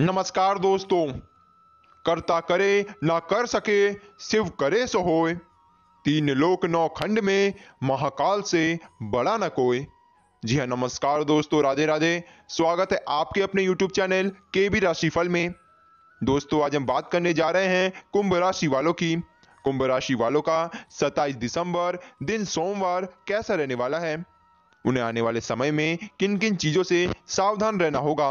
नमस्कार दोस्तों करता करे ना कर सके शिव करे सो होए तीन लोक नौ खंड में महाकाल से बड़ा न कोई जी हाँ नमस्कार दोस्तों राधे राधे स्वागत है आपके अपने YouTube चैनल के बी राशिफल में दोस्तों आज हम बात करने जा रहे हैं कुंभ राशि वालों की कुंभ राशि वालों का 27 दिसंबर दिन सोमवार कैसा रहने वाला है उन्हें आने वाले समय में किन किन चीज़ों से सावधान रहना होगा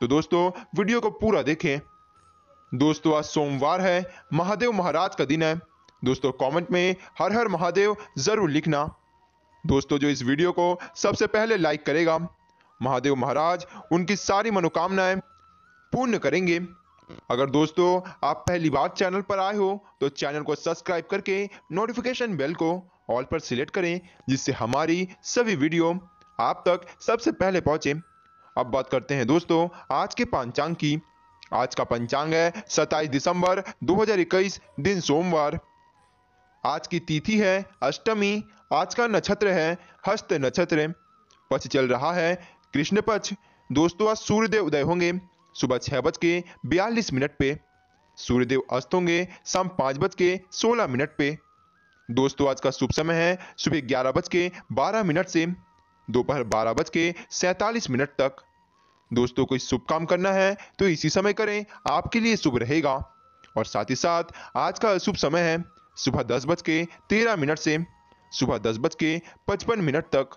तो दोस्तों वीडियो को पूरा देखें दोस्तों आज सोमवार है महादेव महाराज का दिन है दोस्तों कमेंट में हर हर महादेव ज़रूर लिखना दोस्तों जो इस वीडियो को सबसे पहले लाइक करेगा महादेव महाराज उनकी सारी मनोकामनाएं पूर्ण करेंगे अगर दोस्तों आप पहली बार चैनल पर आए हो तो चैनल को सब्सक्राइब करके नोटिफिकेशन बेल को ऑल पर सिलेक्ट करें जिससे हमारी सभी वीडियो आप तक सबसे पहले पहुंचे अब बात करते हैं दोस्तों आज के पंचांग की आज का पंचांग है 27 दिसंबर 2021 दिन सोमवार आज की तिथि है अष्टमी आज का नक्षत्र है हस्त नक्षत्र पक्ष चल रहा है कृष्ण पक्ष दोस्तों आज सूर्यदेव उदय होंगे सुबह छह बज के बयालीस मिनट पे सूर्यदेव अस्त होंगे शाम पांच बज के सोलह मिनट पे दोस्तों आज का शुभ समय है सुबह ग्यारह बज के बारह मिनट से दोपहर बारह बज के सैंतालीस मिनट तक दोस्तों कोई शुभ काम करना है तो इसी समय करें आपके लिए शुभ रहेगा और साथ ही साथ आज का अशुभ समय है सुबह दस बज के तेरह मिनट से सुबह दस बज के पचपन मिनट तक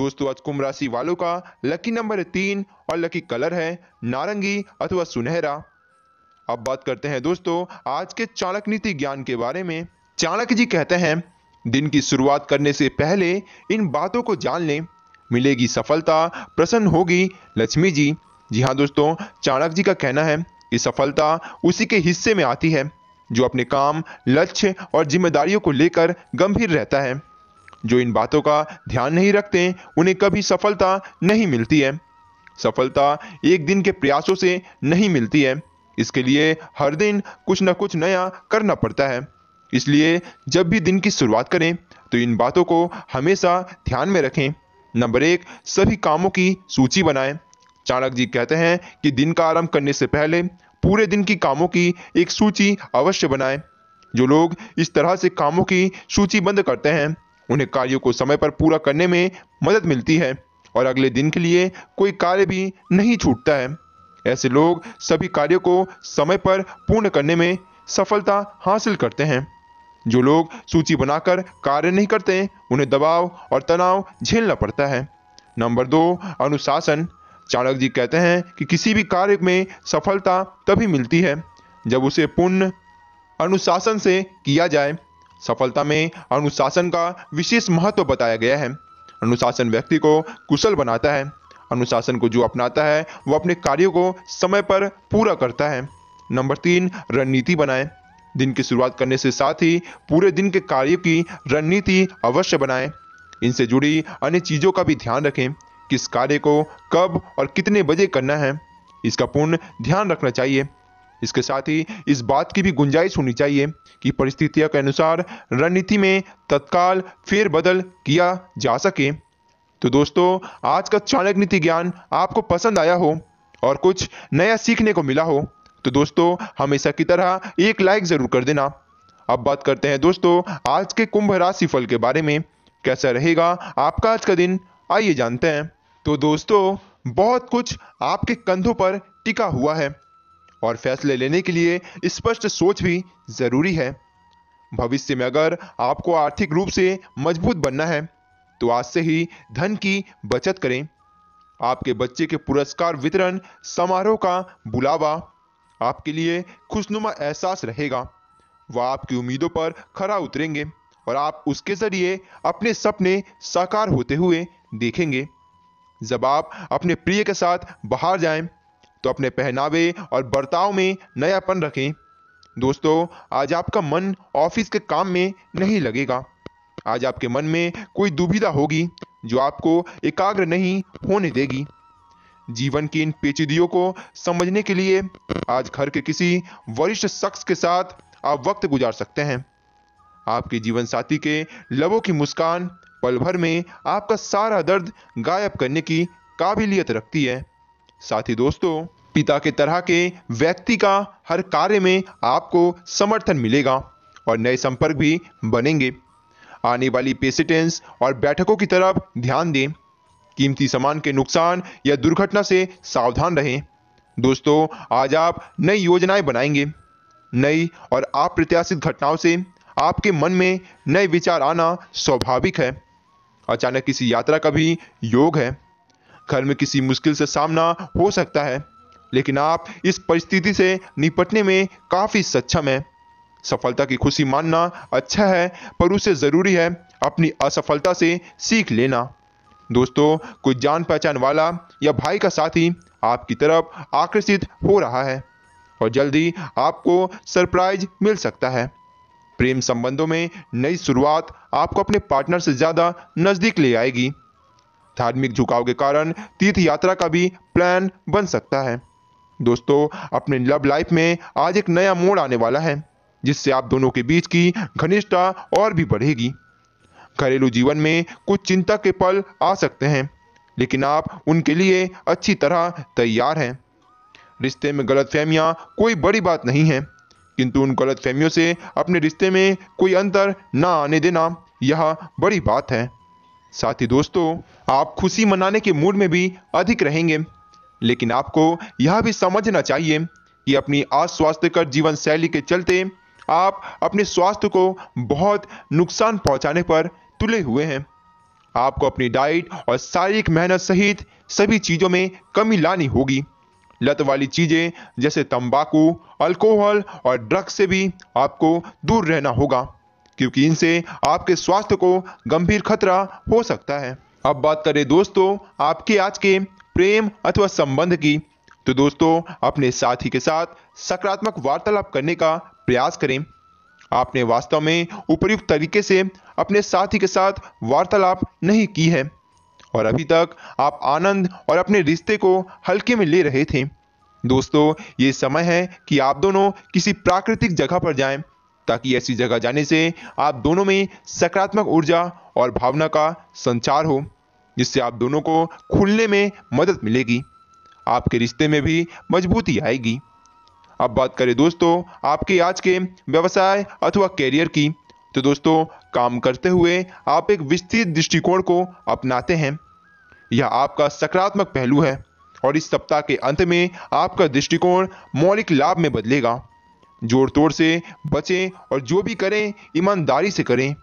दोस्तों आज कुंभ राशि वालों का लकी नंबर तीन और लकी कलर है नारंगी अथवा सुनहरा अब बात करते हैं दोस्तों आज के चाणक नीति ज्ञान के बारे में चाणक्य जी कहते हैं दिन की शुरुआत करने से पहले इन बातों को जान लें मिलेगी सफलता प्रसन्न होगी लक्ष्मी जी जी हाँ दोस्तों चाणक्य जी का कहना है कि सफलता उसी के हिस्से में आती है जो अपने काम लक्ष्य और जिम्मेदारियों को लेकर गंभीर रहता है जो इन बातों का ध्यान नहीं रखते उन्हें कभी सफलता नहीं मिलती है सफलता एक दिन के प्रयासों से नहीं मिलती है इसके लिए हर दिन कुछ ना कुछ नया करना पड़ता है इसलिए जब भी दिन की शुरुआत करें तो इन बातों को हमेशा ध्यान में रखें नंबर एक सभी कामों की सूची बनाएं चाणक जी कहते हैं कि दिन का आरंभ करने से पहले पूरे दिन की कामों की एक सूची अवश्य बनाएं जो लोग इस तरह से कामों की सूची बंद करते हैं उन्हें कार्यों को समय पर पूरा करने में मदद मिलती है और अगले दिन के लिए कोई कार्य भी नहीं छूटता है ऐसे लोग सभी कार्यों को समय पर पूर्ण करने में सफलता हासिल करते हैं जो लोग सूची बनाकर कार्य नहीं करते उन्हें दबाव और तनाव झेलना पड़ता है नंबर दो अनुशासन चाणक जी कहते हैं कि किसी भी कार्य में सफलता तभी मिलती है जब उसे पूर्ण अनुशासन से किया जाए सफलता में अनुशासन का विशेष महत्व बताया गया है अनुशासन व्यक्ति को कुशल बनाता है अनुशासन को जो अपनाता है वो अपने कार्यों को समय पर पूरा करता है नंबर तीन रणनीति बनाएं दिन की शुरुआत करने से साथ ही पूरे दिन के कार्यों की रणनीति अवश्य बनाएं इनसे जुड़ी अन्य चीज़ों का भी ध्यान रखें किस कार्य को कब और कितने बजे करना है इसका पूर्ण ध्यान रखना चाहिए इसके साथ ही इस बात की भी गुंजाइश होनी चाहिए कि परिस्थितियों के अनुसार रणनीति में तत्काल फेरबदल किया जा सके तो दोस्तों आज का चाणक्य नीति ज्ञान आपको पसंद आया हो और कुछ नया सीखने को मिला हो तो दोस्तों हमेशा की तरह एक लाइक ज़रूर कर देना अब बात करते हैं दोस्तों आज के कुंभ राशि फल के बारे में कैसा रहेगा आपका आज का दिन आइए जानते हैं तो दोस्तों बहुत कुछ आपके कंधों पर टिका हुआ है और फैसले लेने के लिए स्पष्ट सोच भी ज़रूरी है भविष्य में अगर आपको आर्थिक रूप से मजबूत बनना है तो आज से ही धन की बचत करें आपके बच्चे के पुरस्कार वितरण समारोह का बुलावा आपके लिए खुशनुमा एहसास रहेगा वह आपकी उम्मीदों पर खरा उतरेंगे और आप उसके ज़रिए अपने सपने साकार होते हुए देखेंगे जब आप अपने प्रिय के साथ बाहर जाएं, तो अपने पहनावे और बर्ताव में नयापन रखें दोस्तों आज आपका मन ऑफिस के काम में नहीं लगेगा आज आपके मन में कोई दुविधा होगी जो आपको एकाग्र नहीं होने देगी जीवन की इन पेचीदियों को समझने के लिए आज घर के किसी वरिष्ठ शख्स के साथ आप वक्त गुजार सकते हैं आपके जीवन साथी के लबों की मुस्कान पल भर में आपका सारा दर्द गायब करने की काबिलियत रखती है साथी दोस्तों पिता के तरह के व्यक्ति का हर कार्य में आपको समर्थन मिलेगा और नए संपर्क भी बनेंगे आने वाली पेसिटेंस और बैठकों की तरफ ध्यान दें कीमती सामान के नुकसान या दुर्घटना से सावधान रहें दोस्तों आज आप नई योजनाएं बनाएंगे नई और अप्रत्याशित घटनाओं से आपके मन में नए विचार आना स्वाभाविक है अचानक किसी यात्रा का भी योग है घर में किसी मुश्किल से सामना हो सकता है लेकिन आप इस परिस्थिति से निपटने में काफ़ी सक्षम है सफलता की खुशी मानना अच्छा है पर उसे ज़रूरी है अपनी असफलता से सीख लेना दोस्तों कोई जान पहचान वाला या भाई का साथी आपकी तरफ आकर्षित हो रहा है और जल्दी आपको सरप्राइज मिल सकता है प्रेम संबंधों में नई शुरुआत आपको अपने पार्टनर से ज़्यादा नज़दीक ले आएगी धार्मिक झुकाव के कारण तीर्थ यात्रा का भी प्लान बन सकता है दोस्तों अपने लव लाइफ में आज एक नया मोड़ आने वाला है जिससे आप दोनों के बीच की घनिष्ठता और भी बढ़ेगी घरेलू जीवन में कुछ चिंता के पल आ सकते हैं लेकिन आप उनके लिए अच्छी तरह तैयार हैं रिश्ते में गलत फहमियाँ कोई बड़ी बात नहीं है किंतु उन गलत फहमियों से अपने रिश्ते में कोई अंतर ना आने देना यह बड़ी बात है साथ ही दोस्तों आप खुशी मनाने के मूड में भी अधिक रहेंगे लेकिन आपको यह भी समझना चाहिए कि अपनी अस्वास्थ्यकर जीवन शैली के चलते आप अपने स्वास्थ्य को बहुत नुकसान पहुंचाने पर तुले हुए हैं आपको अपनी डाइट और शारीरिक मेहनत सहित सभी चीज़ों में कमी लानी होगी लत वाली चीज़ें जैसे तंबाकू अल्कोहल और ड्रग से भी आपको दूर रहना होगा क्योंकि इनसे आपके स्वास्थ्य को गंभीर खतरा हो सकता है अब बात करें दोस्तों आपके आज के प्रेम अथवा संबंध की तो दोस्तों अपने साथी के साथ सकारात्मक वार्तालाप करने का प्रयास करें आपने वास्तव में उपयुक्त तरीके से अपने साथी के साथ वार्तालाप नहीं की है और अभी तक आप आनंद और अपने रिश्ते को हल्के में ले रहे थे दोस्तों ये समय है कि आप दोनों किसी प्राकृतिक जगह पर जाएं ताकि ऐसी जगह जाने से आप दोनों में सकारात्मक ऊर्जा और भावना का संचार हो जिससे आप दोनों को खुलने में मदद मिलेगी आपके रिश्ते में भी मजबूती आएगी अब बात करें दोस्तों आपके आज के व्यवसाय अथवा कैरियर की तो दोस्तों काम करते हुए आप एक विस्तृत दृष्टिकोण को अपनाते हैं यह आपका सकारात्मक पहलू है और इस सप्ताह के अंत में आपका दृष्टिकोण मौलिक लाभ में बदलेगा जोर तोड़ से बचें और जो भी करें ईमानदारी से करें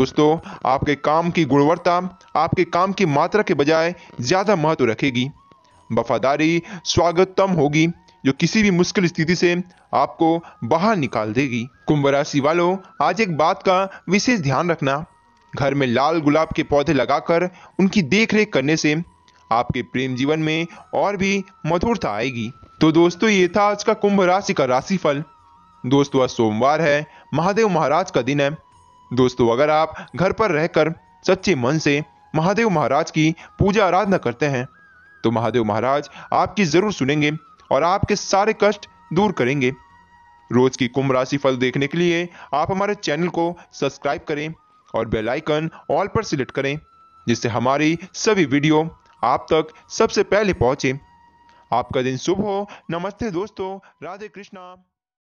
दोस्तों आपके काम की गुणवत्ता आपके काम की मात्रा के बजाय ज़्यादा महत्व रखेगी वफादारी स्वागतम होगी जो किसी भी मुश्किल स्थिति से आपको बाहर निकाल देगी कुंभ राशि वालों आज एक बात का विशेष ध्यान रखना घर में लाल गुलाब के पौधे लगाकर उनकी देखरेख करने से आपके प्रेम जीवन में और भी मधुरता आएगी तो दोस्तों ये था आज का कुंभ राशि का राशिफल दोस्तों आज सोमवार है महादेव महाराज का दिन है दोस्तों अगर आप घर पर रहकर सच्चे मन से महादेव महाराज की पूजा आराधना करते हैं तो महादेव महाराज आपकी जरूर सुनेंगे और आपके सारे कष्ट दूर करेंगे रोज की कुंभ राशि फल देखने के लिए आप हमारे चैनल को सब्सक्राइब करें और बेल आइकन ऑल पर सिलेक्ट करें जिससे हमारी सभी वीडियो आप तक सबसे पहले पहुंचे आपका दिन शुभ हो नमस्ते दोस्तों राधे कृष्णा